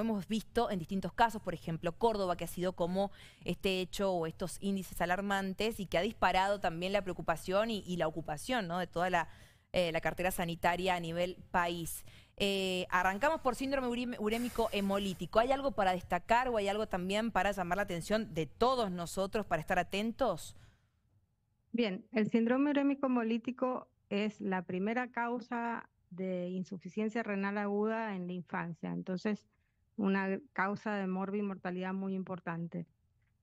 hemos visto en distintos casos, por ejemplo, Córdoba, que ha sido como este hecho o estos índices alarmantes y que ha disparado también la preocupación y, la ocupación ¿no? de toda la, eh, la cartera sanitaria a nivel país. Eh, arrancamos por síndrome urémico hemolítico. ¿Hay algo para destacar o hay algo también para llamar la atención de todos nosotros para estar atentos? Bien, el síndrome urémico hemolítico es la primera causa de insuficiencia renal aguda en la infancia. Entonces, una causa de morbi-mortalidad muy importante.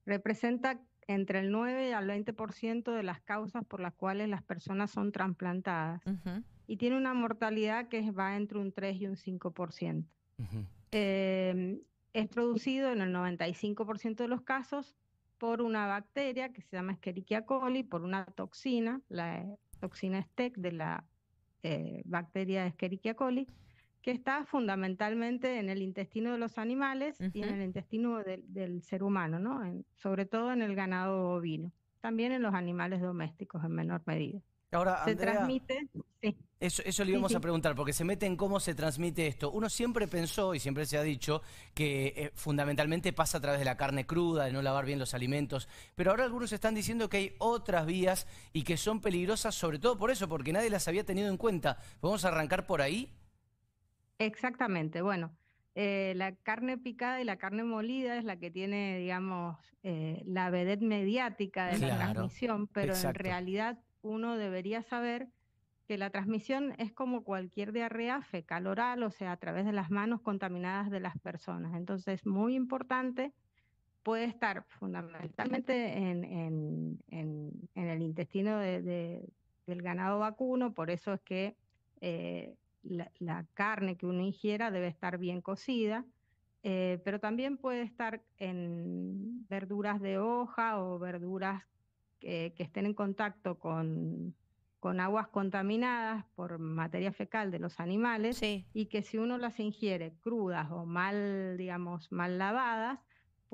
Representa entre el 9 el 20% de las causas por las cuales las personas son trasplantadas y tiene una mortalidad que va entre un 3 y un 5%. Em, es producido en el 95% de los casos por una bacteria que se llama Escherichia coli, por una toxina, la toxina STEC de la eh, bacteria Escherichia coli, que está fundamentalmente en el intestino de los animales y en el intestino del ser humano, ¿no? sobre todo en el ganado bovino. también en los animales domésticos en menor medida. Ahora, se transmite. Sí. Eso, eso le íbamos a preguntar, porque se mete en cómo se transmite esto. Uno siempre pensó y siempre se ha dicho que eh, fundamentalmente pasa a través de la carne cruda, de no lavar bien los alimentos, pero ahora algunos están diciendo que hay otras vías y que son peligrosas, sobre todo por eso, porque nadie las había tenido en cuenta. ¿Podemos arrancar por ahí? Exactamente, bueno. Eh, la carne picada y la carne molida es la que tiene, digamos, eh, la vedette mediática de la transmisión, pero en realidad uno debería saber que la transmisión es como cualquier diarrea fecal oral, o sea, a través de las manos contaminadas de las personas. Entonces, muy importante, puede estar fundamentalmente en, el intestino de, del ganado vacuno, por eso es que eh, la, carne que uno ingiera debe estar bien cocida, eh, pero también puede estar en verduras de hoja o verduras que, estén en contacto con, aguas contaminadas por materia fecal de los animales y que si uno las ingiere crudas o mal, digamos, mal lavadas,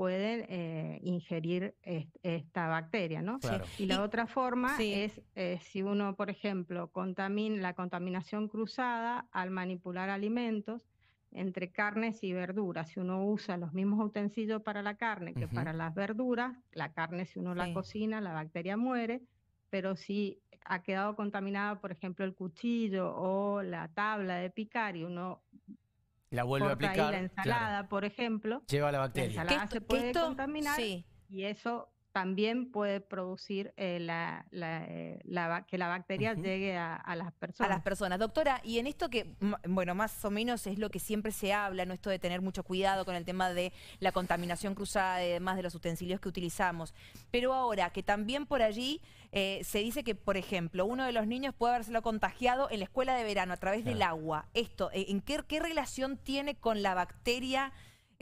pueden eh, ingerir esta bacteria, ¿no? Y la otra forma es eh, si uno, por ejemplo, contamina la contaminación cruzada al manipular alimentos entre carnes y verduras. Si uno usa los mismos utensilios para la carne que para las verduras, la carne si uno la cocina, la bacteria muere, pero si ha quedado contaminada, por ejemplo, el cuchillo o la tabla de picar y uno la vuelve a aplicar. Ahí la ensalada, por ejemplo. Lleva la bacteria. La ensalada se puede contaminar y eso también puede producir eh, eh, que la bacteria llegue a, las personas. A las personas. Doctora, y en esto que, bueno, más o menos es lo que siempre se habla, ¿no? Esto de tener mucho cuidado con el tema de la contaminación cruzada y de los utensilios que utilizamos. Pero ahora, que también por allí eh, se dice que, por ejemplo, uno de los niños puede habérselo contagiado en la escuela de verano a través del agua. Esto, ¿en qué, qué relación tiene con la bacteria?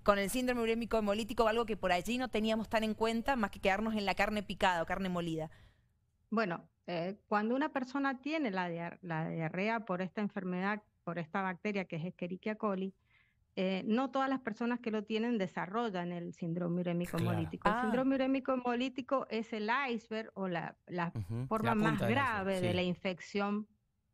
con el síndrome urémico hemolítico, algo que por allí no teníamos tan en cuenta, más que quedarnos en la carne picada o carne molida? Bueno, eh, cuando una persona tiene la, diarrea por esta enfermedad, por esta bacteria que es Escherichia coli, eh, no todas las personas que lo tienen desarrollan el síndrome urémico hemolítico. El ah. síndrome urémico hemolítico es el iceberg o la, forma más grave de la infección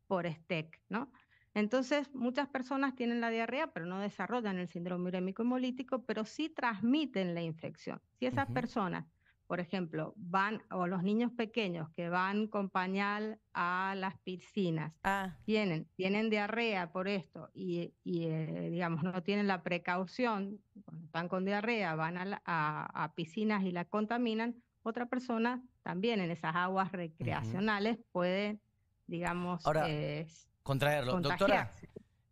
por STEC, ¿no? Entonces, muchas personas tienen la diarrea, pero no desarrollan el síndrome urémico hemolítico, pero sí transmiten la infección. Si esas personas, por ejemplo, van, o los niños pequeños que van con pañal a las piscinas, ah. tienen, tienen diarrea por esto y, eh, digamos, no tienen la precaución, cuando están con diarrea, van a, piscinas y la contaminan, otra persona también en esas aguas recreacionales puede, digamos, eh, Contraerlo. Doctora,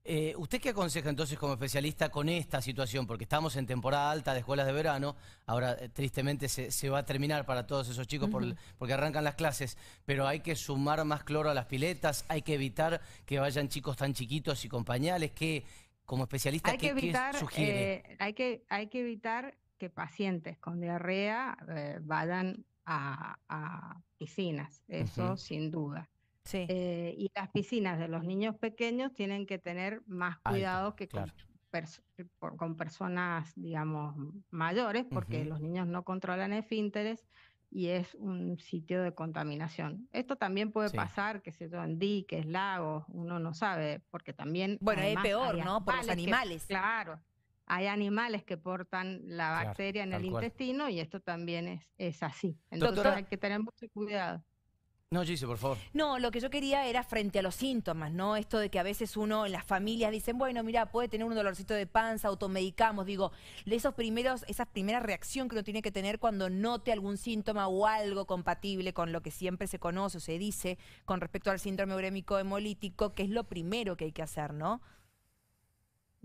eh, ¿usted qué aconseja entonces como especialista con esta situación? Porque estamos en temporada alta de escuelas de verano, ahora eh, tristemente se, se, va a terminar para todos esos chicos porque arrancan las clases, pero hay que sumar más cloro a las piletas, hay que evitar que vayan chicos tan chiquitos y compañales, que como especialista que sugiere? Eh, hay, que, hay que evitar que pacientes con diarrea vayan a, piscinas, eso sin duda. Eh, y las piscinas de los niños pequeños tienen que tener más cuidado que con, personas, digamos, mayores, porque los niños no controlan el esfínteres y es un sitio de contaminación. Esto también puede pasar, que se yo, en diques, lagos, uno no sabe, porque también... Bueno, hay peor, ¿no? Por los animales. claro, hay animales que portan la bacteria en el intestino y esto también es, así. Entonces hay que tener mucho cuidado. No, por favor. No, lo que yo quería era frente a los síntomas, ¿no? Esto de que a veces uno en las familias dicen, bueno, mira, puede tener un dolorcito de panza, automedicamos. Digo, esos primeros, esa primera reacción que uno tiene que tener cuando note algún síntoma o algo compatible con lo que siempre se conoce o se dice con respecto al síndrome urémico hemolítico, que es lo primero que hay que hacer, ¿no?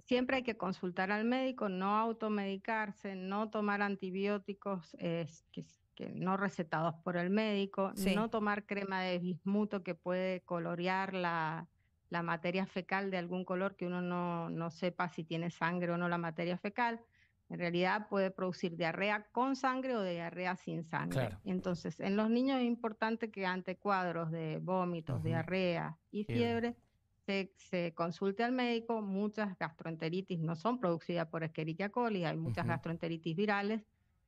siempre hay que consultar al médico, no automedicarse, no tomar antibióticos es que no recetados por el médico, no tomar crema de bismuto que puede colorear la, materia fecal de algún color que uno no, sepa si tiene sangre o no la materia fecal. En realidad puede producir diarrea con sangre o diarrea sin sangre. Entonces, en los niños es importante que ante cuadros de vómitos, diarrea y fiebre, se, se, consulte al médico. Muchas gastroenteritis no son producidas por Escherichia coli, hay muchas gastroenteritis virales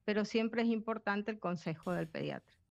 pero siempre es importante el consejo del pediatra.